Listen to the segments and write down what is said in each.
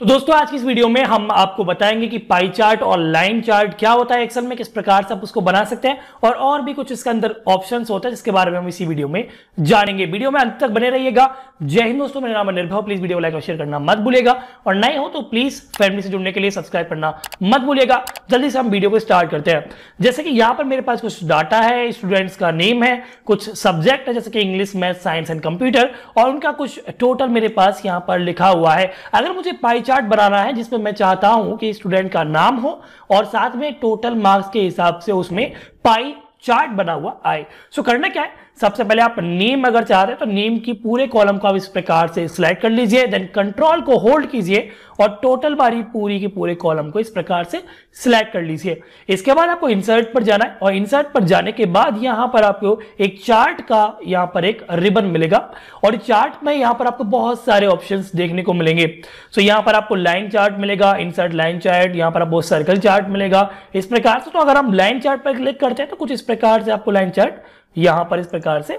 तो दोस्तों आज की इस वीडियो में हम आपको बताएंगे कि पाई चार्ट और लाइन चार्ट क्या होता है एक्सेल में किस प्रकार से आप उसको बना सकते हैं और और भी कुछ इसके अंदर ऑप्शंस होता है जिसके बारे में हम इसी वीडियो में जानेंगे वीडियो में अंत तक बने रहिएगा जय हिंद दोस्तों मेरा नाम निर्भव प्लीज वीडियो लाइक और शेयर करना मत भूलेगा और नए हो तो प्लीज फैमिली से जुड़ने के लिए सब्सक्राइब करना मत भूलेगा जल्दी से हम वीडियो को स्टार्ट करते हैं जैसे कि यहाँ पर मेरे पास कुछ डाटा है स्टूडेंट्स का नेम है कुछ सब्जेक्ट है जैसे कि English math science and computer और उनका कुछ टोटल मेरे पास यहाँ पर लिखा हुआ है अगर मुझे पाई चार्ट बनाना है जिसमें मैं चाहता हूं कि स्टूडेंट का नाम हो और साथ में टोटल मार्क्स के हिसाब से उसमें पाई चार्ट बना हुआ आए सो so, करना क्या है सबसे पहले आप नेम अगर चाह रहे हैं तो नेम की पूरे कॉलम को आप इस प्रकार से सिलेक्ट कर लीजिए देन कंट्रोल को होल्ड कीजिए और टोटल बारी पूरी के पूरे कॉलम को इस प्रकार से सिलेक्ट कर लीजिए इसके बाद आपको इंसर्ट पर जाना है और इंसर्ट पर जाने के बाद यहां पर आपको एक चार्ट का यहां पर एक रिबन मिलेगा और चार्ट में यहां पर आपको बहुत सारे ऑप्शन देखने को मिलेंगे सो so, यहां पर आपको लाइन चार्ट मिलेगा इंसर्ट लाइन चार्ट यहां पर आपको सर्कल चार्ट मिलेगा इस प्रकार से तो अगर हम लाइन चार्ट पर क्लिक करते हैं तो कुछ इस प्रकार से आपको लाइन चार्ट यहां पर इस प्रकार से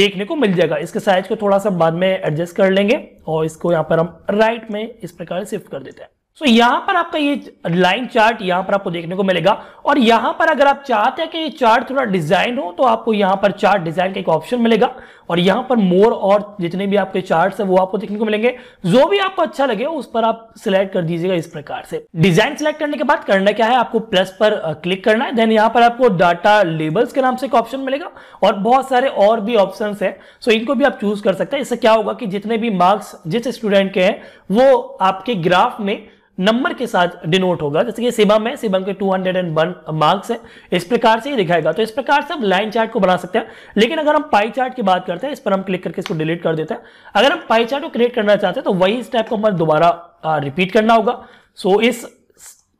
देखने को मिल जाएगा इसके साइज को थोड़ा सा बाद में एडजस्ट कर लेंगे और इसको यहां पर हम राइट में इस प्रकार शिफ्ट कर देते हैं सो so, यहां पर आपका ये लाइन चार्ट यहां पर आपको देखने को मिलेगा और यहां पर अगर आप चाहते हैं कि ये चार्ट थोड़ा डिजाइन हो तो आपको यहां पर चार्ट डिजाइन का एक ऑप्शन मिलेगा और यहाँ पर मोर और जितने भी आपके चार्ट है वो आपको देखने को मिलेंगे जो भी आपको अच्छा लगे उस पर आप सिलेक्ट कर दीजिएगा इस प्रकार से डिजाइन सिलेक्ट करने के बाद करना क्या है आपको प्लस पर क्लिक करना है देन यहाँ पर आपको डाटा लेबल्स के नाम से एक ऑप्शन मिलेगा और बहुत सारे और भी ऑप्शन है सो इनको भी आप चूज कर सकते हैं इससे क्या होगा कि जितने भी मार्क्स जिस स्टूडेंट के हैं वो आपके ग्राफ में नंबर के साथ डिनोट होगा जैसे कि शिवम है शिवम के 201 मार्क्स है इस प्रकार से ही दिखाएगा तो इस प्रकार से हम लाइन चार्ट को बना सकते हैं लेकिन अगर हम पाई चार्ट की बात करते हैं इस पर हम क्लिक करके इसको डिलीट कर देते हैं अगर हम पाई चार्ट को क्रिएट करना चाहते हैं तो वही स्टेप को हमें दोबारा रिपीट करना होगा सो इस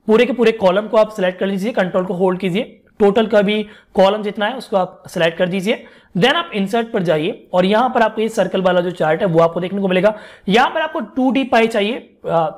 पूरे के पूरे कॉलम को आप सिलेक्ट कर लीजिए कंट्रोल को होल्ड कीजिए टोटल का भी कॉलम जितना है उसको आप सिलेक्ट कर दीजिए देन आप इंसर्ट पर जाइए और यहां पर आपको ये सर्कल वाला जो चार्ट है वो आपको देखने को मिलेगा यहां पर आपको टू डी पाई चाहिए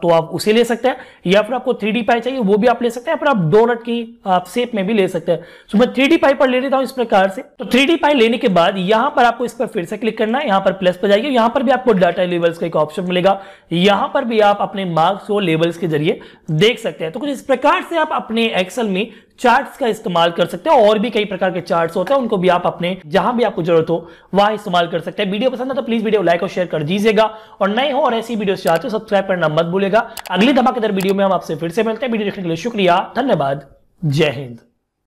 तो आप उसे ले सकते हैं या फिर आपको थ्री डी पाई चाहिए वो भी आप ले सकते हैं फिर आप डोनट की आप सेप में भी ले सकते हैं सो मैं थ्री डी पाई पर ले लेता हूं इस प्रकार से तो थ्री डी पाई लेने के बाद यहां पर आपको इस पर फिर से क्लिक करना है यहां पर प्लस पर जाइए यहां पर भी आपको डाटा लेवल्स का एक ऑप्शन मिलेगा यहां पर भी आप अपने मार्क्स और लेवल्स के जरिए देख सकते हैं तो कुछ इस प्रकार से आप अपने एक्सल में चार्ट्स का इस्तेमाल कर सकते हैं और भी कई प्रकार के चार्ट्स होते हैं उनको भी आप अपने जहां भी आपको जरूरत हो वहां इस्तेमाल कर सकते हैं वीडियो पसंद है तो प्लीज वीडियो लाइक और शेयर कर दीजिएगा और नए हो और ऐसी वीडियो चाहते हो सब्सक्राइब करना मत भूलेगा अगली धमाकेदार वीडियो में हम आपसे फिर से मिलते हैं वीडियो देखने के लिए शुक्रिया धन्यवाद जय हिंद